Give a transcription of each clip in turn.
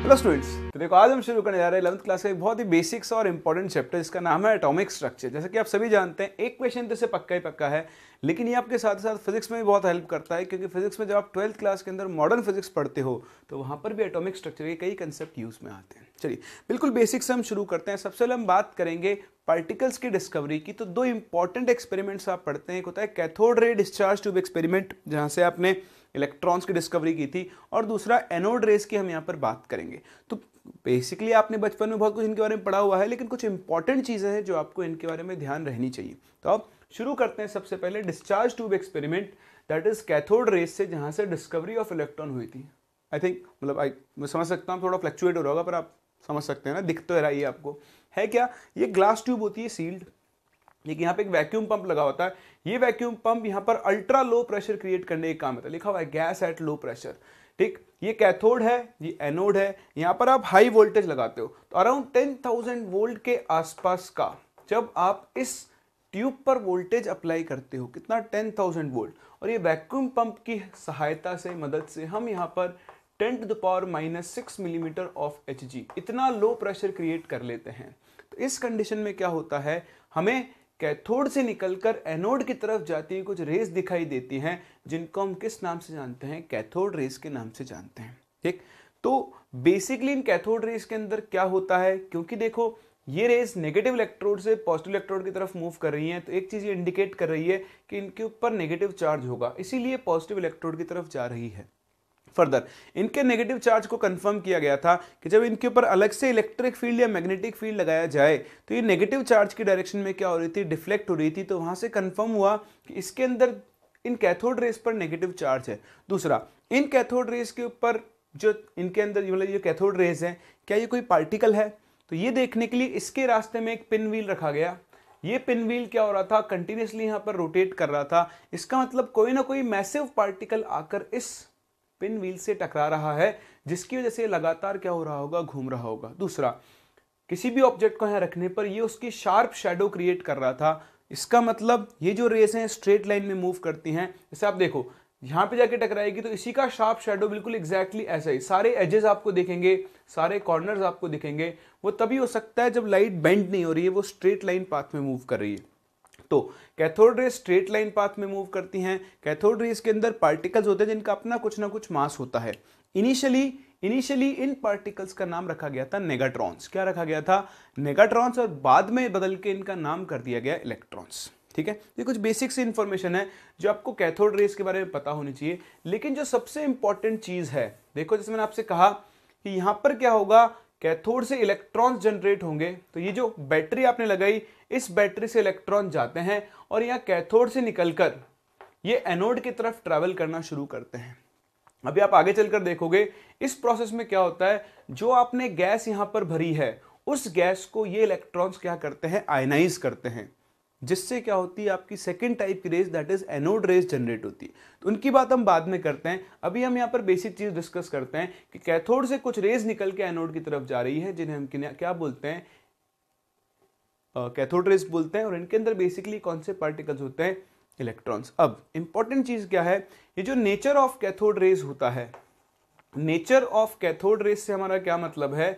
Hello students तो देखो आज हम शुरू करने जा रहे हैं इलेवंथ क्लास का एक बहुत ही बेसिक्स और इंपॉर्टेंट चैप्टर इसका नाम है एटॉमिक स्ट्रक्चर जैसे कि आप सभी जानते हैं एक क्वेश्चन तो इसे पक्का ही पक्का है लेकिन ये आपके साथ साथ फिजिक्स में भी बहुत हेल्प करता है क्योंकि फिजिक्स में जब आप ट्वेल्थ क्लास के अंदर मॉडर्न फिजिक्स पढ़ते हो तो वहाँ पर भी एटोमिक स्ट्रक्चर के कई कंसेप्ट यूज में आते हैं चलिए बिल्कुल बेसिक से हम शुरू करते हैं सबसे पहले हम बात करेंगे पार्टिकल्स की डिस्कवरी की तो दो इंपॉर्टेंट एक्सपेरिमेंट्स आप पढ़ते हैं एक होता है cathode ray discharge tube experiment जहाँ से आपने इलेक्ट्रॉन्स की डिस्कवरी की थी और दूसरा एनोड रेस की हम यहाँ पर बात करेंगे तो बेसिकली आपने बचपन में बहुत कुछ इनके बारे में पढ़ा हुआ है लेकिन कुछ इंपॉर्टेंट चीज़ें हैं जो आपको इनके बारे में ध्यान रहनी चाहिए तो अब शुरू करते हैं सबसे पहले discharge tube experiment that is cathode rays से जहाँ से डिस्कवरी ऑफ इलेक्ट्रॉन हुई थी आई थिंक मतलब आई मैं समझ सकता हूँ थोड़ा फ्लक्चुएट हो रहा होगा पर आप समझ सकते हैं ना दिख तो रहा है ये आपको है क्या ये ग्लास ट्यूब होती है सील्ड लेकिन यहाँ पे एक वैक्यूम पंप लगा होता है ये वैक्यूम पंप यहाँ पर अल्ट्रा लो प्रेशर क्रिएट करने का काम होता है लिखा हुआ है गैस एट लो प्रेशर ठीक ये कैथोड है ये एनोड है यहाँ पर आप हाई वोल्टेज लगाते हो तो अराउंड टेन थाउजेंड वोल्ट के आसपास का जब आप इस ट्यूब पर वोल्टेज अप्लाई करते हो कितना टेन थाउजेंड वोल्ट और ये वैक्यूम पंप की सहायता से मदद से हम यहाँ पर ten to the power minus six millimetre of H इतना लो प्रेशर क्रिएट कर लेते हैं तो इस कंडीशन में क्या होता है हमें कैथोड से निकलकर एनोड की तरफ जाती हुई कुछ रेस दिखाई देती हैं जिनको हम किस नाम से जानते हैं कैथोड रेस के नाम से जानते हैं ठीक तो बेसिकली इन कैथोड रेस के अंदर क्या होता है क्योंकि देखो ये रेस नेगेटिव इलेक्ट्रोड से पॉजिटिव इलेक्ट्रोड की तरफ मूव कर रही हैं तो एक चीज़ ये इंडिकेट कर रही है कि इनके ऊपर नेगेटिव चार्ज होगा इसीलिए पॉजिटिव इलेक्ट्रोड की तरफ जा रही है फर्दर इनके नेगेटिव चार्ज को कंफर्म किया गया था कि जब इनके ऊपर अलग से इलेक्ट्रिक फील्ड या मैग्नेटिक फील्ड लगाया जाए तो ये नेगेटिव चार्ज की डायरेक्शन में क्या हो रही थी डिफ्लेक्ट हो रही थी तो वहाँ से कंफर्म हुआ कि इसके अंदर इन कैथोड रेस पर नेगेटिव चार्ज है दूसरा इन कैथोड रेस के ऊपर जो इनके अंदर मतलब ये कैथोड रेस है क्या ये कोई पार्टिकल है तो ये देखने के लिए इसके रास्ते में एक पिन व्हील रखा गया ये पिन व्हील क्या हो रहा था कंटिन्यूसली यहाँ पर रोटेट कर रहा था इसका मतलब कोई ना कोई मैसिव पार्टिकल आकर इस पिन व्हील से टकरा रहा है जिसकी वजह से लगातार क्या हो रहा होगा घूम रहा होगा दूसरा किसी भी ऑब्जेक्ट को यहाँ रखने पर यह उसकी शार्प शेडो क्रिएट कर रहा था इसका मतलब ये जो रेस हैं स्ट्रेट लाइन में मूव करती हैं जैसे आप देखो यहाँ पे जाके टकराएगी तो इसी का शार्प शेडो बिल्कुल एग्जैक्टली ऐसा ही सारे एजेस आपको दिखेंगे सारे कॉर्नर्स आपको दिखेंगे वो तभी हो सकता है जब लाइट बेंड नहीं हो रही है वो स्ट्रेट लाइन पाथ में मूव कर रही है तो cathode rays straight line path में मूव करती हैं कैथोड रेस के अंदर पार्टिकल्स होते हैं जिनका अपना कुछ ना कुछ मास होता है इनिशियली इनिशियली इन पार्टिकल्स का नाम रखा गया था नेगाट्रॉन्स क्या रखा गया था नेगाट्रॉन्स और बाद में बदल के इनका नाम कर दिया गया इलेक्ट्रॉन्स ठीक है ये कुछ बेसिक सी इंफॉर्मेशन है जो आपको कैथोड रेस के बारे में पता होनी चाहिए लेकिन जो सबसे इंपॉर्टेंट चीज़ है देखो जैसे मैंने आपसे कहा कि यहां पर क्या होगा कैथोड से इलेक्ट्रॉन्स जनरेट होंगे तो ये जो बैटरी आपने लगाई इस बैटरी से इलेक्ट्रॉन जाते हैं और यहाँ कैथोड से निकलकर ये एनोड की तरफ ट्रैवल करना शुरू करते हैं अभी आप आगे चलकर देखोगे इस प्रोसेस में क्या होता है जो आपने गैस यहाँ पर भरी है उस गैस को ये इलेक्ट्रॉन्स क्या करते हैं आयनाइज करते हैं जिससे क्या होती है आपकी सेकेंड टाइप की rays that is anode rays generate होती है तो उनकी बात हम बाद में करते हैं अभी हम यहाँ पर बेसिक चीज़ डिस्कस करते हैं कि कैथोड से कुछ रेस निकल के एनोड की तरफ जा रही है जिन्हें हम क्या बोलते हैं कैथोड रेस बोलते हैं और इनके अंदर बेसिकली कौन से पार्टिकल्स होते हैं इलेक्ट्रॉन्स अब इंपॉर्टेंट चीज़ क्या है ये जो नेचर ऑफ कैथोड रेस होता है नेचर ऑफ कैथोड रेस से हमारा क्या मतलब है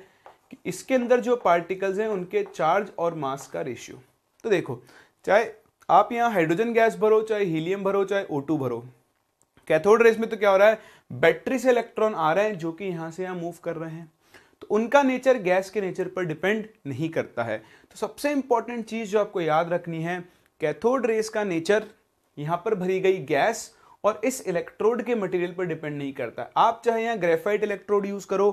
कि इसके अंदर जो पार्टिकल्स हैं उनके चार्ज और मास का रेशियो तो देखो चाहे आप यहाँ हाइड्रोजन गैस भरो चाहे हीलियम भरो चाहे ओ भरो कैथोड रेस में तो क्या हो रहा है बैटरी से इलेक्ट्रॉन आ रहे हैं जो कि यहाँ से यहाँ मूव कर रहे हैं तो उनका नेचर गैस के नेचर पर डिपेंड नहीं करता है तो सबसे इंपॉर्टेंट चीज़ जो आपको याद रखनी है कैथोड रेस का नेचर यहाँ पर भरी गई गैस और इस इलेक्ट्रोड के मटेरियल पर डिपेंड नहीं करता आप चाहे यहाँ ग्रेफाइट इलेक्ट्रोड यूज़ करो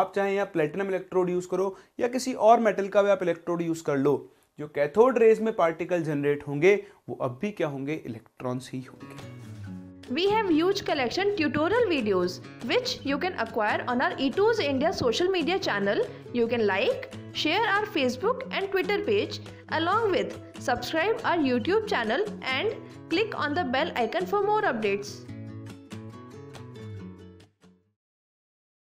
आप चाहे यहाँ प्लेटिनम इलेक्ट्रोड यूज़ करो या किसी और मेटल का भी आप इलेक्ट्रोड यूज़ कर लो जो कैथोड रेज में पार्टिकल जनरेट होंगे वो अब भी क्या होंगे इलेक्ट्रॉन्स ही होंगे We have huge collection tutorial videos which you can acquire on our E2's India social media channel. You can like, share our Facebook and Twitter page along with subscribe our YouTube channel and click on the bell icon for more updates.